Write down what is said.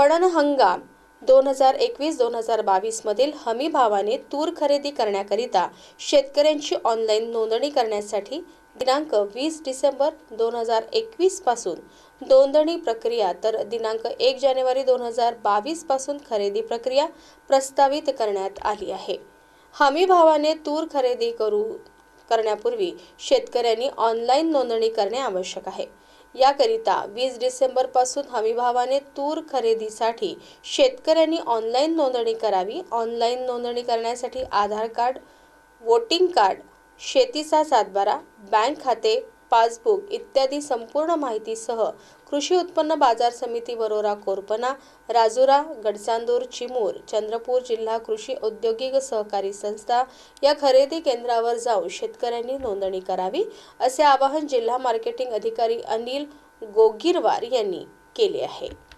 पणन हंगाम दोन हजार एकवीस दोन हजार बावीसमधील हमी भावाने तूर खरेदी करण्याकरिता शेतकऱ्यांची ऑनलाईन नोंदणी करण्यासाठी दिनांक वीस डिसेंबर दोन हजार एकवीसपासून नोंदणी प्रक्रिया तर दिनांक एक जानेवारी दोन हजार बावीसपासून खरेदी प्रक्रिया प्रस्तावित करण्यात आली आहे हमी भावाने तूर खरेदी करू करण्यापूर्वी शेतकऱ्यांनी ऑनलाईन नोंदणी करणे आवश्यक आहे याकरिता वीस डिसेंबरपासून हमीभावाने तूर खरेदीसाठी शेतकऱ्यांनी ऑनलाईन नोंदणी करावी ऑनलाईन नोंदणी करण्यासाठी आधार कार्ड वोटिंग कार्ड शेतीचा सातबारा बँक खाते पासबुक इत्यादी संपूर्ण माहितीसह कृषी उत्पन्न बाजार समिती वरोरा कोरपना राजुरा गडचांदूर चिमूर चंद्रपूर जिल्हा कृषी औद्योगिक सहकारी संस्था या खरेदी केंद्रावर जाऊन शेतकऱ्यांनी नोंदणी करावी असे आवाहन जिल्हा मार्केटिंग अधिकारी अनिल गोगीरवार यांनी केले आहे